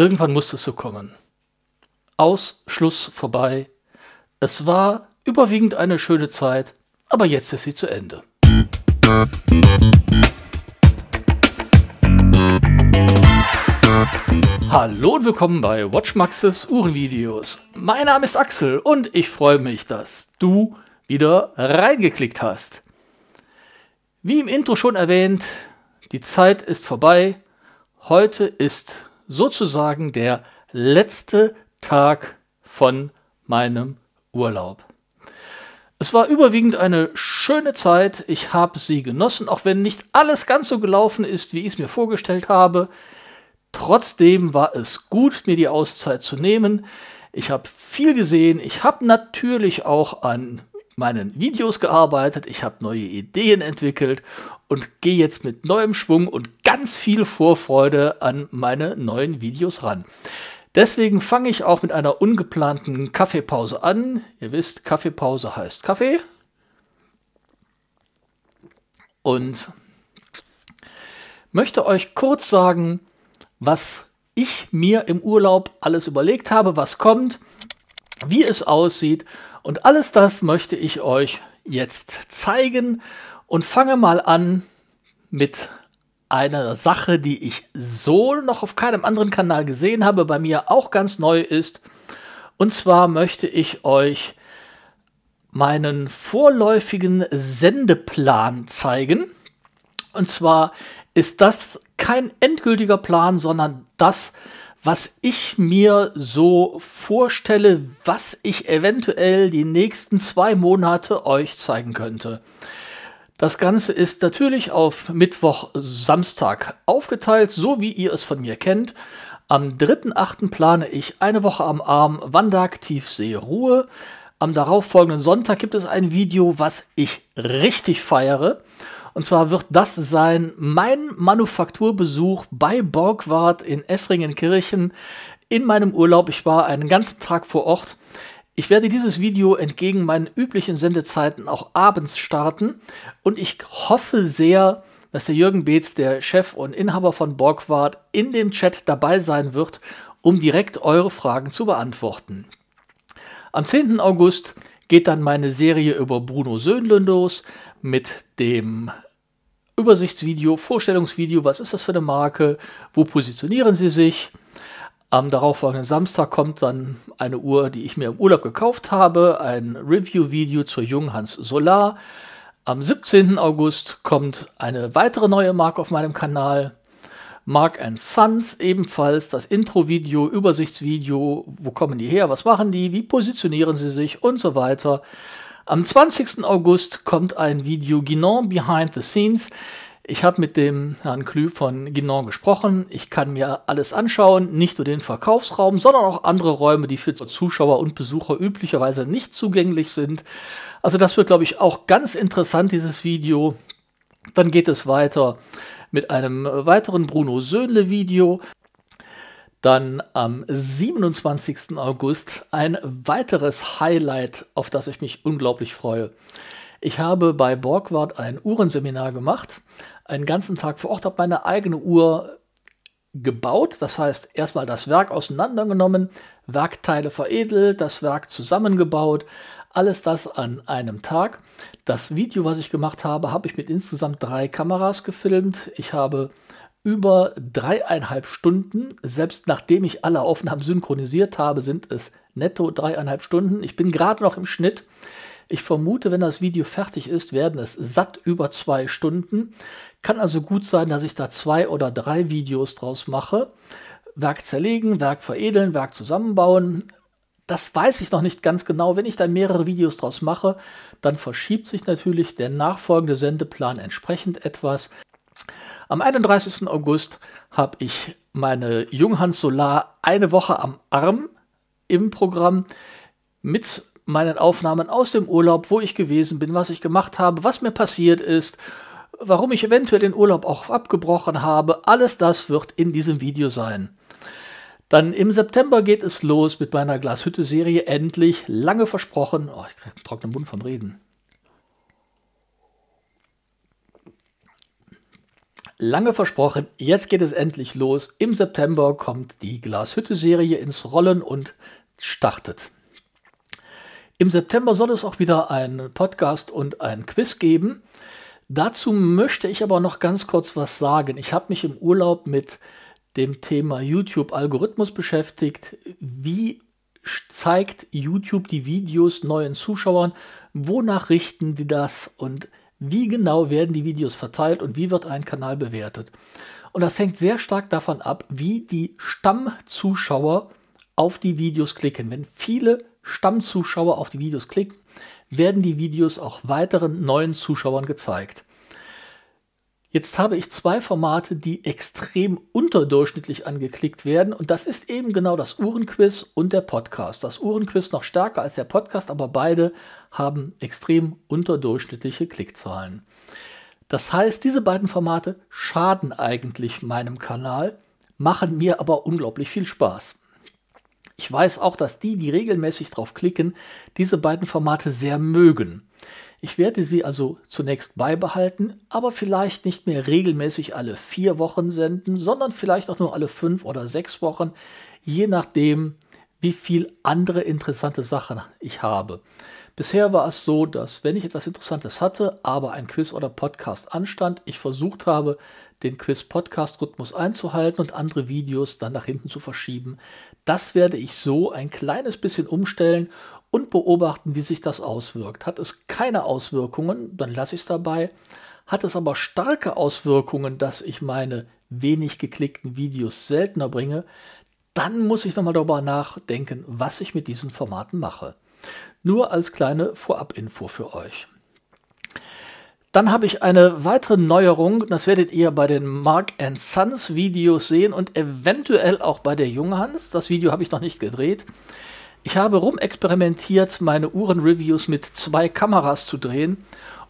Irgendwann musste es so kommen. Aus, Schluss, vorbei. Es war überwiegend eine schöne Zeit, aber jetzt ist sie zu Ende. Hallo und willkommen bei Watchmaxes Uhrenvideos. Mein Name ist Axel und ich freue mich, dass du wieder reingeklickt hast. Wie im Intro schon erwähnt, die Zeit ist vorbei. Heute ist sozusagen der letzte Tag von meinem Urlaub. Es war überwiegend eine schöne Zeit. Ich habe sie genossen, auch wenn nicht alles ganz so gelaufen ist, wie ich es mir vorgestellt habe. Trotzdem war es gut, mir die Auszeit zu nehmen. Ich habe viel gesehen. Ich habe natürlich auch an meinen Videos gearbeitet, ich habe neue Ideen entwickelt und gehe jetzt mit neuem Schwung und ganz viel Vorfreude an meine neuen Videos ran. Deswegen fange ich auch mit einer ungeplanten Kaffeepause an. Ihr wisst, Kaffeepause heißt Kaffee. Und möchte euch kurz sagen, was ich mir im Urlaub alles überlegt habe, was kommt, wie es aussieht und alles das möchte ich euch jetzt zeigen und fange mal an mit einer Sache, die ich so noch auf keinem anderen Kanal gesehen habe, bei mir auch ganz neu ist. Und zwar möchte ich euch meinen vorläufigen Sendeplan zeigen. Und zwar ist das kein endgültiger Plan, sondern das, äh, was ich mir so vorstelle, was ich eventuell die nächsten zwei Monate euch zeigen könnte. Das Ganze ist natürlich auf Mittwoch, Samstag aufgeteilt, so wie ihr es von mir kennt. Am 3.8. plane ich eine Woche am Arm Wandag Tiefsee Ruhe. Am darauffolgenden Sonntag gibt es ein Video, was ich richtig feiere. Und zwar wird das sein mein Manufakturbesuch bei Borgward in Effringenkirchen in meinem Urlaub. Ich war einen ganzen Tag vor Ort. Ich werde dieses Video entgegen meinen üblichen Sendezeiten auch abends starten und ich hoffe sehr, dass der Jürgen Beetz, der Chef und Inhaber von Borgward, in dem Chat dabei sein wird, um direkt eure Fragen zu beantworten. Am 10. August geht dann meine Serie über Bruno Söhnlund los mit dem Übersichtsvideo, Vorstellungsvideo, was ist das für eine Marke, wo positionieren sie sich. Am darauffolgenden Samstag kommt dann eine Uhr, die ich mir im Urlaub gekauft habe, ein Review-Video zur Junghans Solar. Am 17. August kommt eine weitere neue Marke auf meinem Kanal. Mark Sons ebenfalls das Intro-Video, Übersichtsvideo, wo kommen die her, was machen die, wie positionieren sie sich und so weiter. Am 20. August kommt ein Video Guinan Behind the Scenes. Ich habe mit dem Herrn Klü von Guinan gesprochen. Ich kann mir alles anschauen, nicht nur den Verkaufsraum, sondern auch andere Räume, die für Zuschauer und Besucher üblicherweise nicht zugänglich sind. Also das wird, glaube ich, auch ganz interessant, dieses Video. Dann geht es weiter mit einem weiteren Bruno Söhnle-Video. Dann am 27. August ein weiteres Highlight, auf das ich mich unglaublich freue. Ich habe bei Borgward ein Uhrenseminar gemacht, einen ganzen Tag vor Ort, habe meine eigene Uhr gebaut. Das heißt, erstmal das Werk auseinandergenommen, Werkteile veredelt, das Werk zusammengebaut, alles das an einem Tag. Das Video, was ich gemacht habe, habe ich mit insgesamt drei Kameras gefilmt. Ich habe über dreieinhalb Stunden. Selbst nachdem ich alle Aufnahmen synchronisiert habe, sind es netto dreieinhalb Stunden. Ich bin gerade noch im Schnitt. Ich vermute, wenn das Video fertig ist, werden es satt über zwei Stunden. Kann also gut sein, dass ich da zwei oder drei Videos draus mache. Werk zerlegen, Werk veredeln, Werk zusammenbauen. Das weiß ich noch nicht ganz genau. Wenn ich dann mehrere Videos draus mache, dann verschiebt sich natürlich der nachfolgende Sendeplan entsprechend etwas. Am 31. August habe ich meine Junghans Solar eine Woche am Arm im Programm mit meinen Aufnahmen aus dem Urlaub, wo ich gewesen bin, was ich gemacht habe, was mir passiert ist, warum ich eventuell den Urlaub auch abgebrochen habe. Alles das wird in diesem Video sein. Dann im September geht es los mit meiner Glashütte-Serie. Endlich, lange versprochen. Oh, ich kriege einen trockenen Mund vom Reden. Lange versprochen, jetzt geht es endlich los. Im September kommt die Glashütte-Serie ins Rollen und startet. Im September soll es auch wieder einen Podcast und ein Quiz geben. Dazu möchte ich aber noch ganz kurz was sagen. Ich habe mich im Urlaub mit dem Thema YouTube-Algorithmus beschäftigt. Wie zeigt YouTube die Videos neuen Zuschauern? Wonach richten die das? Und wie genau werden die Videos verteilt und wie wird ein Kanal bewertet? Und das hängt sehr stark davon ab, wie die Stammzuschauer auf die Videos klicken. Wenn viele Stammzuschauer auf die Videos klicken, werden die Videos auch weiteren neuen Zuschauern gezeigt. Jetzt habe ich zwei Formate, die extrem unterdurchschnittlich angeklickt werden und das ist eben genau das Uhrenquiz und der Podcast. Das Uhrenquiz noch stärker als der Podcast, aber beide haben extrem unterdurchschnittliche Klickzahlen. Das heißt, diese beiden Formate schaden eigentlich meinem Kanal, machen mir aber unglaublich viel Spaß. Ich weiß auch, dass die, die regelmäßig drauf klicken, diese beiden Formate sehr mögen. Ich werde sie also zunächst beibehalten, aber vielleicht nicht mehr regelmäßig alle vier Wochen senden, sondern vielleicht auch nur alle fünf oder sechs Wochen, je nachdem, wie viel andere interessante Sachen ich habe. Bisher war es so, dass wenn ich etwas Interessantes hatte, aber ein Quiz oder Podcast anstand, ich versucht habe, den Quiz-Podcast-Rhythmus einzuhalten und andere Videos dann nach hinten zu verschieben. Das werde ich so ein kleines bisschen umstellen und beobachten, wie sich das auswirkt. Hat es keine Auswirkungen, dann lasse ich es dabei. Hat es aber starke Auswirkungen, dass ich meine wenig geklickten Videos seltener bringe, dann muss ich nochmal darüber nachdenken, was ich mit diesen Formaten mache. Nur als kleine Vorabinfo für euch. Dann habe ich eine weitere Neuerung, das werdet ihr bei den Mark Sons Videos sehen und eventuell auch bei der Junghans. Das Video habe ich noch nicht gedreht. Ich habe rumexperimentiert, meine Uhrenreviews mit zwei Kameras zu drehen,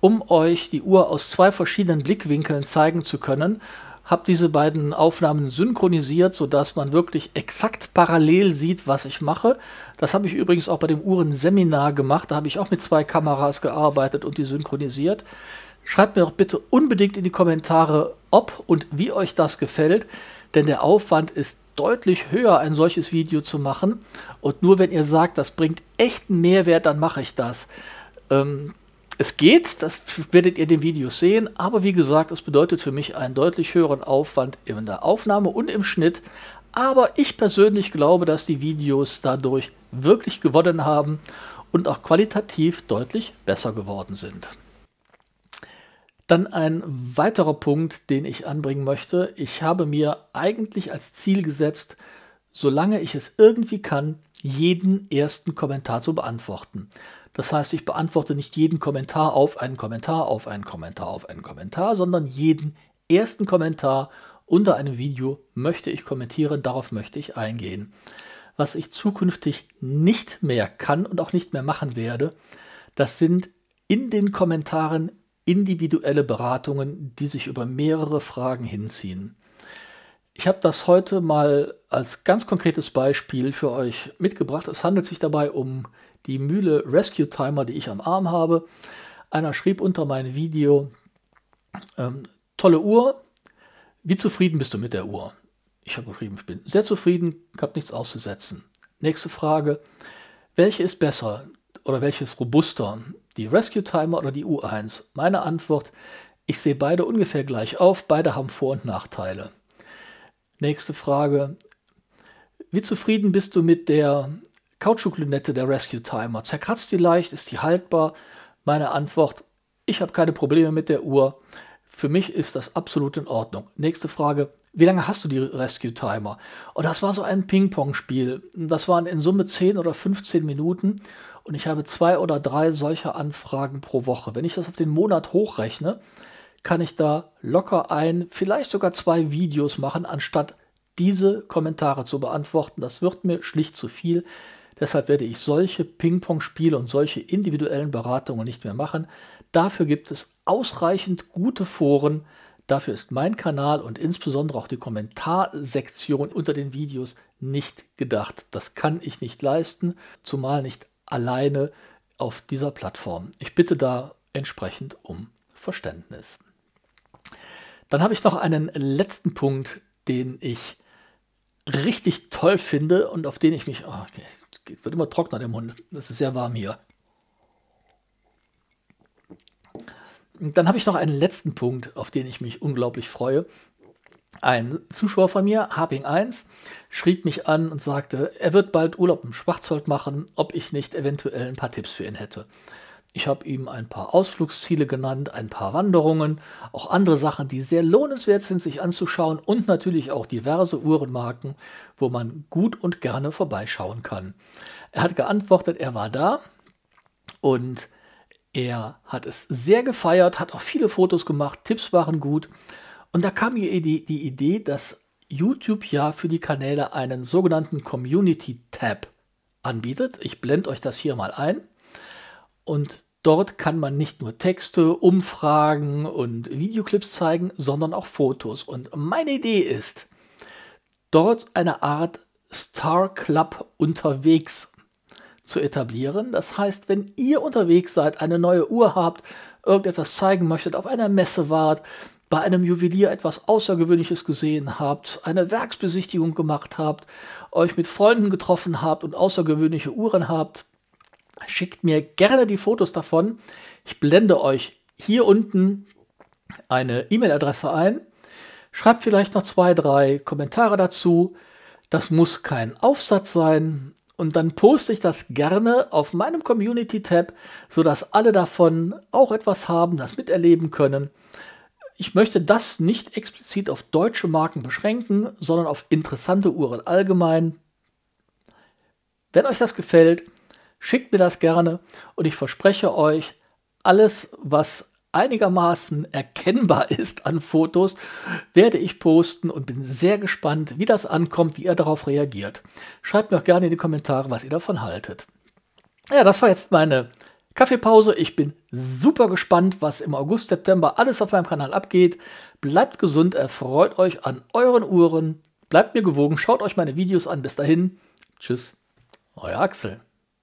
um euch die Uhr aus zwei verschiedenen Blickwinkeln zeigen zu können. Habe diese beiden Aufnahmen synchronisiert, sodass man wirklich exakt parallel sieht, was ich mache. Das habe ich übrigens auch bei dem Uhrenseminar gemacht. Da habe ich auch mit zwei Kameras gearbeitet und die synchronisiert. Schreibt mir doch bitte unbedingt in die Kommentare, ob und wie euch das gefällt, denn der Aufwand ist deutlich höher, ein solches Video zu machen. Und nur wenn ihr sagt, das bringt echten Mehrwert, dann mache ich das. Ähm, es geht, das werdet ihr in den Videos sehen, aber wie gesagt, es bedeutet für mich einen deutlich höheren Aufwand in der Aufnahme und im Schnitt. Aber ich persönlich glaube, dass die Videos dadurch wirklich gewonnen haben und auch qualitativ deutlich besser geworden sind. Dann ein weiterer Punkt, den ich anbringen möchte. Ich habe mir eigentlich als Ziel gesetzt, solange ich es irgendwie kann, jeden ersten Kommentar zu beantworten. Das heißt, ich beantworte nicht jeden Kommentar auf einen Kommentar, auf einen Kommentar, auf einen Kommentar, sondern jeden ersten Kommentar unter einem Video möchte ich kommentieren, darauf möchte ich eingehen. Was ich zukünftig nicht mehr kann und auch nicht mehr machen werde, das sind in den Kommentaren individuelle Beratungen, die sich über mehrere Fragen hinziehen. Ich habe das heute mal als ganz konkretes Beispiel für euch mitgebracht. Es handelt sich dabei um die Mühle Rescue Timer, die ich am Arm habe. Einer schrieb unter mein Video, ähm, tolle Uhr, wie zufrieden bist du mit der Uhr? Ich habe geschrieben, ich bin sehr zufrieden, habe nichts auszusetzen. Nächste Frage, welche ist besser oder welches robuster? Die Rescue Timer oder die U1? Meine Antwort, ich sehe beide ungefähr gleich auf, beide haben Vor- und Nachteile. Nächste Frage, wie zufrieden bist du mit der Kautschuklünette der Rescue Timer? Zerkratzt die leicht? Ist die haltbar? Meine Antwort, ich habe keine Probleme mit der Uhr. Für mich ist das absolut in Ordnung. Nächste Frage, wie lange hast du die Rescue Timer? Und das war so ein Ping-Pong-Spiel. Das waren in Summe 10 oder 15 Minuten und ich habe zwei oder drei solcher Anfragen pro Woche. Wenn ich das auf den Monat hochrechne, kann ich da locker ein, vielleicht sogar zwei Videos machen, anstatt diese Kommentare zu beantworten. Das wird mir schlicht zu viel. Deshalb werde ich solche Ping-Pong-Spiele und solche individuellen Beratungen nicht mehr machen. Dafür gibt es ausreichend gute Foren, Dafür ist mein Kanal und insbesondere auch die Kommentarsektion unter den Videos nicht gedacht. Das kann ich nicht leisten, zumal nicht alleine auf dieser Plattform. Ich bitte da entsprechend um Verständnis. Dann habe ich noch einen letzten Punkt, den ich richtig toll finde und auf den ich mich... Oh, okay, wird immer trockener im Mund. Es ist sehr warm hier. Dann habe ich noch einen letzten Punkt, auf den ich mich unglaublich freue. Ein Zuschauer von mir, Harping1, schrieb mich an und sagte, er wird bald Urlaub im Schwarzwald machen, ob ich nicht eventuell ein paar Tipps für ihn hätte. Ich habe ihm ein paar Ausflugsziele genannt, ein paar Wanderungen, auch andere Sachen, die sehr lohnenswert sind, sich anzuschauen und natürlich auch diverse Uhrenmarken, wo man gut und gerne vorbeischauen kann. Er hat geantwortet, er war da und er hat es sehr gefeiert, hat auch viele Fotos gemacht, Tipps waren gut. Und da kam mir die, die Idee, dass YouTube ja für die Kanäle einen sogenannten Community Tab anbietet. Ich blende euch das hier mal ein. Und dort kann man nicht nur Texte, Umfragen und Videoclips zeigen, sondern auch Fotos. Und meine Idee ist, dort eine Art Star Club unterwegs zu etablieren. Das heißt, wenn ihr unterwegs seid, eine neue Uhr habt, irgendetwas zeigen möchtet, auf einer Messe wart, bei einem Juwelier etwas Außergewöhnliches gesehen habt, eine Werksbesichtigung gemacht habt, euch mit Freunden getroffen habt und außergewöhnliche Uhren habt, schickt mir gerne die Fotos davon. Ich blende euch hier unten eine E-Mail-Adresse ein. Schreibt vielleicht noch zwei, drei Kommentare dazu. Das muss kein Aufsatz sein und dann poste ich das gerne auf meinem Community-Tab, sodass alle davon auch etwas haben, das miterleben können. Ich möchte das nicht explizit auf deutsche Marken beschränken, sondern auf interessante Uhren allgemein. Wenn euch das gefällt, schickt mir das gerne und ich verspreche euch, alles, was einigermaßen erkennbar ist an Fotos, werde ich posten und bin sehr gespannt, wie das ankommt, wie ihr darauf reagiert. Schreibt mir auch gerne in die Kommentare, was ihr davon haltet. Ja, das war jetzt meine Kaffeepause. Ich bin super gespannt, was im August, September alles auf meinem Kanal abgeht. Bleibt gesund, erfreut euch an euren Uhren, bleibt mir gewogen, schaut euch meine Videos an. Bis dahin, tschüss, euer Axel.